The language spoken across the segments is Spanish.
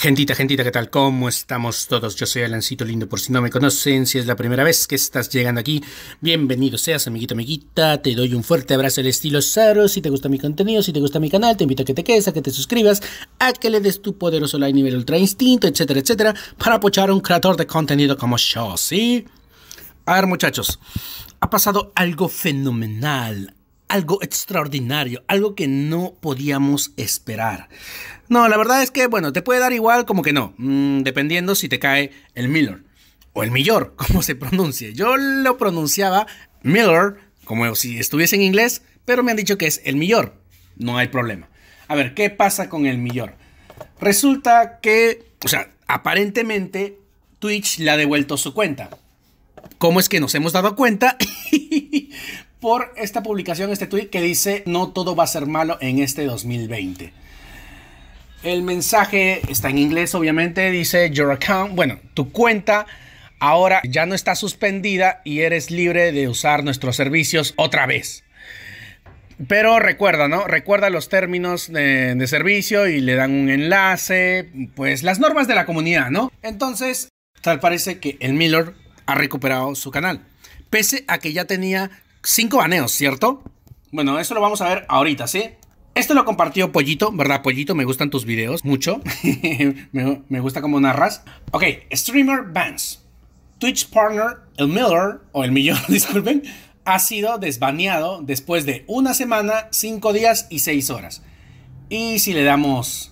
Gentita, gentita, ¿qué tal? ¿Cómo estamos todos? Yo soy Alancito Lindo, por si no me conocen, si es la primera vez que estás llegando aquí, bienvenido seas, amiguito, amiguita, te doy un fuerte abrazo al estilo Saro, si te gusta mi contenido, si te gusta mi canal, te invito a que te quedes, a que te suscribas, a que le des tu poderoso like nivel ultra instinto, etcétera, etcétera, para apoyar a un creador de contenido como yo, ¿sí? A ver, muchachos, ha pasado algo fenomenal, algo extraordinario, algo que no podíamos esperar. No, la verdad es que, bueno, te puede dar igual como que no, mm, dependiendo si te cae el Miller o el Millor, como se pronuncie. Yo lo pronunciaba Miller como si estuviese en inglés, pero me han dicho que es el Millor. No hay problema. A ver, ¿qué pasa con el Millor? Resulta que, o sea, aparentemente Twitch le ha devuelto su cuenta. ¿Cómo es que nos hemos dado cuenta? por esta publicación, este tweet que dice no todo va a ser malo en este 2020. El mensaje está en inglés, obviamente, dice your account, bueno, tu cuenta ahora ya no está suspendida y eres libre de usar nuestros servicios otra vez. Pero recuerda, ¿no? Recuerda los términos de, de, servicio y le dan un enlace, pues las normas de la comunidad, ¿no? Entonces, tal parece que el Miller ha recuperado su canal, pese a que ya tenía Cinco baneos, ¿cierto? Bueno, eso lo vamos a ver ahorita, ¿sí? Esto lo compartió Pollito, ¿verdad, Pollito? Me gustan tus videos mucho. me, gusta cómo narras. Ok, streamer bans. Twitch partner, el Miller, o el Millón, disculpen, ha sido desbaneado después de una semana, cinco días y seis horas. Y si le damos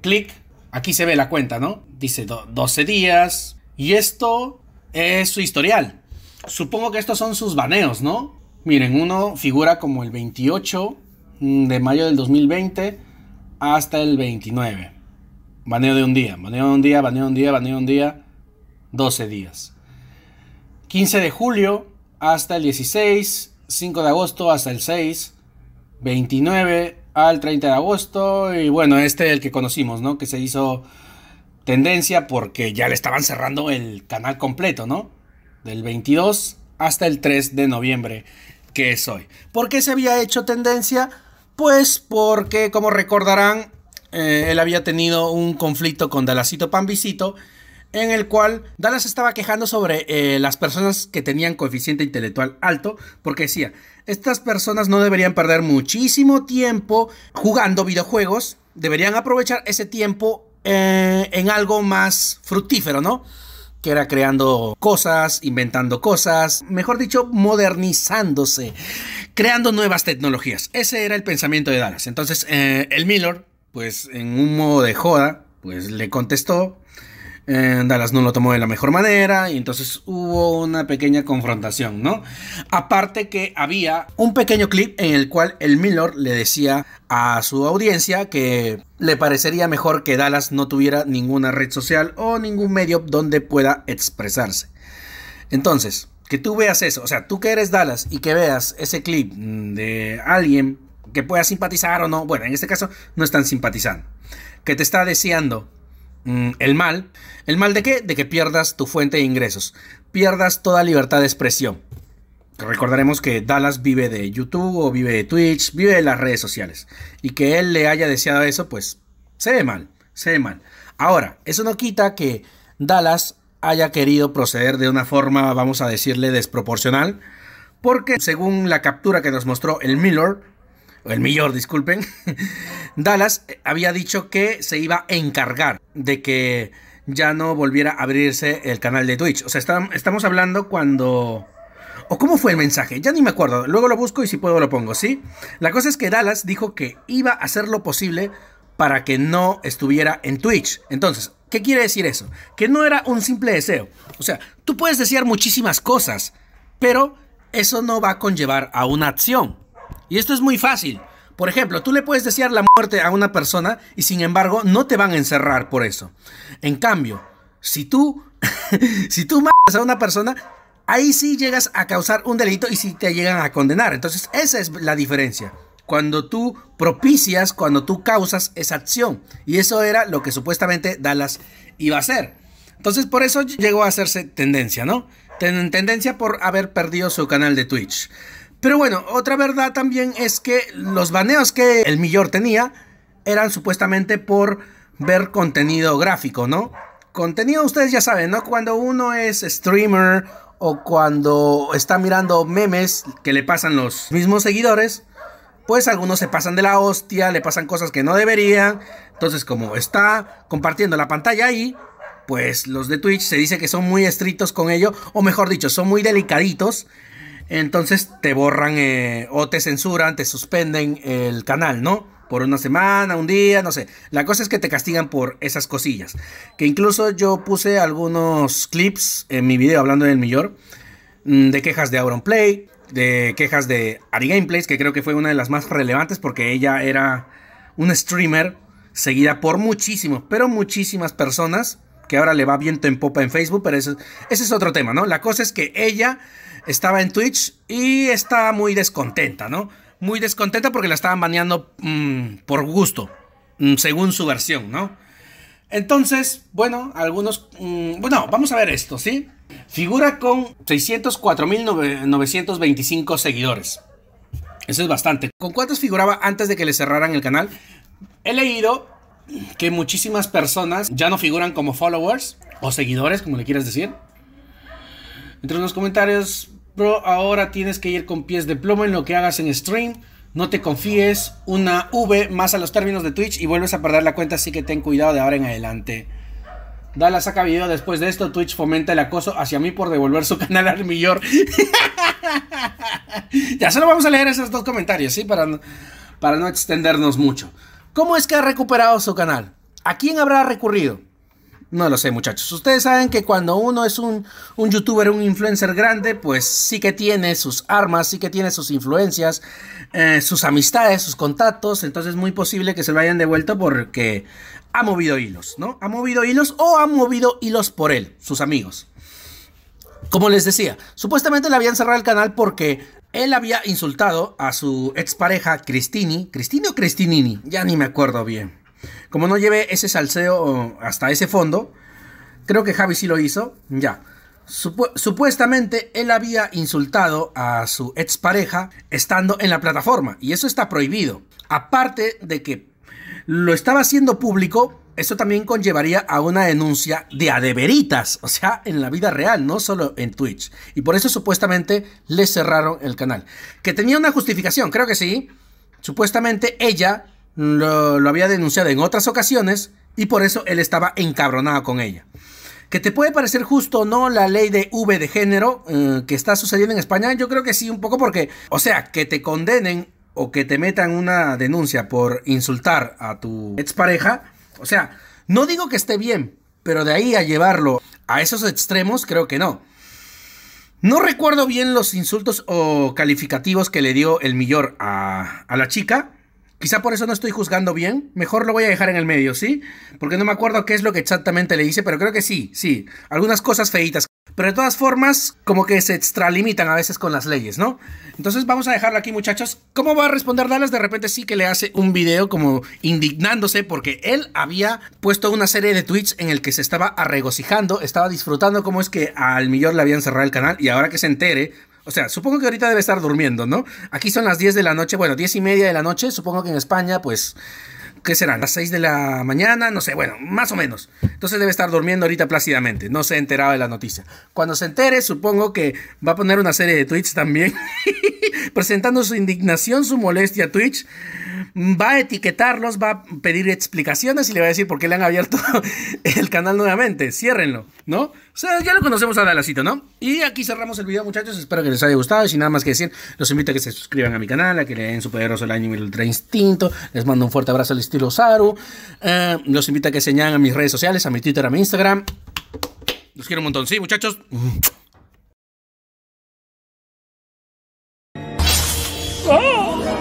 clic, aquí se ve la cuenta, ¿no? Dice 12 días. Y esto es su historial. Supongo que estos son sus baneos, ¿no? Miren, uno figura como el 28 de mayo del 2020 hasta el 29. Baneo de un día, baneo de un día, baneo de un día, baneo de un día, 12 días. 15 de julio hasta el 16, 5 de agosto hasta el 6, 29 al 30 de agosto y bueno, este el que conocimos, ¿no? Que se hizo tendencia porque ya le estaban cerrando el canal completo, ¿no? Del 22 hasta el 3 de noviembre que es hoy. ¿Por qué se había hecho tendencia? Pues porque, como recordarán, eh, él había tenido un conflicto con Dalasito Pambicito, en el cual Dallas estaba quejando sobre eh, las personas que tenían coeficiente intelectual alto, porque decía, estas personas no deberían perder muchísimo tiempo jugando videojuegos, deberían aprovechar ese tiempo eh, en algo más fructífero, ¿no? que era creando cosas, inventando cosas, mejor dicho, modernizándose, creando nuevas tecnologías. Ese era el pensamiento de Dallas. Entonces, eh, el Miller, pues en un modo de joda, pues le contestó Dallas no lo tomó de la mejor manera y entonces hubo una pequeña confrontación, ¿no? Aparte que había un pequeño clip en el cual el Miller le decía a su audiencia que le parecería mejor que Dallas no tuviera ninguna red social o ningún medio donde pueda expresarse. Entonces, que tú veas eso, o sea, tú que eres Dallas y que veas ese clip de alguien que pueda simpatizar o no, bueno, en este caso no están simpatizando, que te está deseando Mm, el mal. ¿El mal de qué? De que pierdas tu fuente de ingresos, pierdas toda libertad de expresión. Recordaremos que Dallas vive de YouTube o vive de Twitch, vive de las redes sociales. Y que él le haya deseado eso, pues se ve mal, se ve mal. Ahora, eso no quita que Dallas haya querido proceder de una forma, vamos a decirle, desproporcional. Porque según la captura que nos mostró el Miller, el Millor, disculpen, Dallas eh, había dicho que se iba a encargar de que ya no volviera a abrirse el canal de Twitch. O sea, estamos hablando cuando... ¿O cómo fue el mensaje? Ya ni me acuerdo. Luego lo busco y si puedo lo pongo, ¿sí? La cosa es que Dallas dijo que iba a hacer lo posible para que no estuviera en Twitch. Entonces, ¿qué quiere decir eso? Que no era un simple deseo. O sea, tú puedes desear muchísimas cosas, pero eso no va a conllevar a una acción. Y esto es muy fácil. Por ejemplo, tú le puedes desear la muerte a una persona y sin embargo no te van a encerrar por eso. En cambio, si tú, si tú matas a una persona, ahí sí llegas a causar un delito y sí te llegan a condenar. Entonces, esa es la diferencia. Cuando tú propicias, cuando tú causas esa acción. Y eso era lo que supuestamente Dallas iba a hacer. Entonces, por eso llegó a hacerse tendencia, ¿no? tendencia por haber perdido su canal de Twitch. Pero bueno, otra verdad también es que los baneos que el Millor tenía eran supuestamente por ver contenido gráfico, ¿no? Contenido ustedes ya saben, ¿no? Cuando uno es streamer o cuando está mirando memes que le pasan los mismos seguidores, pues algunos se pasan de la hostia, le pasan cosas que no deberían. Entonces, como está compartiendo la pantalla ahí, pues los de Twitch se dice que son muy estrictos con ello, o mejor dicho, son muy delicaditos entonces te borran eh, o te censuran, te suspenden el canal, ¿no? Por una semana, un día, no sé. La cosa es que te castigan por esas cosillas. Que incluso yo puse algunos clips en mi video hablando del millor. Mm, de quejas de Auron Play, de quejas de Ari Gameplays, que creo que fue una de las más relevantes porque ella era un streamer seguida por muchísimos, pero muchísimas personas, que ahora le va viento en popa en Facebook, pero ese es otro tema, ¿no? La cosa es que ella estaba en Twitch y estaba muy descontenta, ¿no? Muy descontenta porque la estaban baneando mm, por gusto, mm, según su versión, ¿no? Entonces, bueno, algunos... Mm, bueno, vamos a ver esto, ¿sí? Figura con 604.925 seguidores. Eso es bastante. ¿Con cuántos figuraba antes de que le cerraran el canal? He leído que muchísimas personas ya no figuran como followers o seguidores, como le quieras decir. Entre los comentarios pero ahora tienes que ir con pies de plomo en lo que hagas en stream. No te confíes, una V más a los términos de Twitch y vuelves a perder la cuenta, así que ten cuidado de ahora en adelante. Dala saca video después de esto, Twitch fomenta el acoso hacia mí por devolver su canal al millón. ya solo vamos a leer esos dos comentarios, ¿sí? Para para no extendernos mucho. ¿Cómo es que ha recuperado su canal? ¿A quién habrá recurrido? No lo sé, muchachos. Ustedes saben que cuando uno es un, youtuber, un influencer grande, pues sí que tiene sus armas, sí que tiene sus influencias, eh, sus amistades, sus contactos. Entonces es muy posible que se lo hayan devuelto porque ha movido hilos, ¿no? Ha movido hilos o ha movido hilos por él, sus amigos. Como les decía, supuestamente le habían cerrado el canal porque él había insultado a su expareja Cristini. ¿Cristini o Cristinini? Ya ni me acuerdo bien. Como no llevé ese salseo hasta ese fondo, creo que Javi sí lo hizo, ya. supuestamente él había insultado a su expareja estando en la plataforma, y eso está prohibido. Aparte de que lo estaba haciendo público, eso también conllevaría a una denuncia de adeveritas, o sea, en la vida real, no solo en Twitch. Y por eso supuestamente le cerraron el canal. Que tenía una justificación, creo que sí. Supuestamente ella lo, había denunciado en otras ocasiones y por eso él estaba encabronado con ella. Que te puede parecer justo o no la ley de V de género eh, que está sucediendo en España, yo creo que sí, un poco porque, o sea, que te condenen o que te metan una denuncia por insultar a tu expareja, o sea, no digo que esté bien, pero de ahí a llevarlo a esos extremos, creo que no. No recuerdo bien los insultos o calificativos que le dio el millor a, a la chica, Quizá por eso no estoy juzgando bien. Mejor lo voy a dejar en el medio, ¿sí? Porque no me acuerdo qué es lo que exactamente le hice, pero creo que sí, sí. Algunas cosas feitas. Pero de todas formas, como que se extralimitan a veces con las leyes, ¿no? Entonces vamos a dejarlo aquí, muchachos. ¿Cómo va a responder Dallas? De repente sí que le hace un video como indignándose porque él había puesto una serie de tweets en el que se estaba regocijando, estaba disfrutando cómo es que al millón le habían cerrado el canal y ahora que se entere o sea, supongo que ahorita debe estar durmiendo, ¿no? Aquí son las 10 de la noche, bueno, 10 y media de la noche, supongo que en España, pues, ¿qué serán? ¿Las 6 de la mañana? No sé, bueno, más o menos. Entonces debe estar durmiendo ahorita plácidamente, no se ha enterado de la noticia. Cuando se entere, supongo que va a poner una serie de tweets también presentando su indignación, su molestia a Twitch. Mm, va a etiquetarlos, va a pedir explicaciones y le va a decir por qué le han abierto el canal nuevamente. Ciérrenlo, ¿no? O sea, ya lo conocemos a Dalasito, ¿no? Y aquí cerramos el video, muchachos. Espero que les haya gustado. Y sin nada más que decir, los invito a que se suscriban a mi canal, a que le den su poderoso el anime Ultra Instinto. Les mando un fuerte abrazo al estilo Saru. Eh, los invito a que se a mis redes sociales, a mi Twitter, a mi Instagram. Los quiero un montón. Sí, muchachos.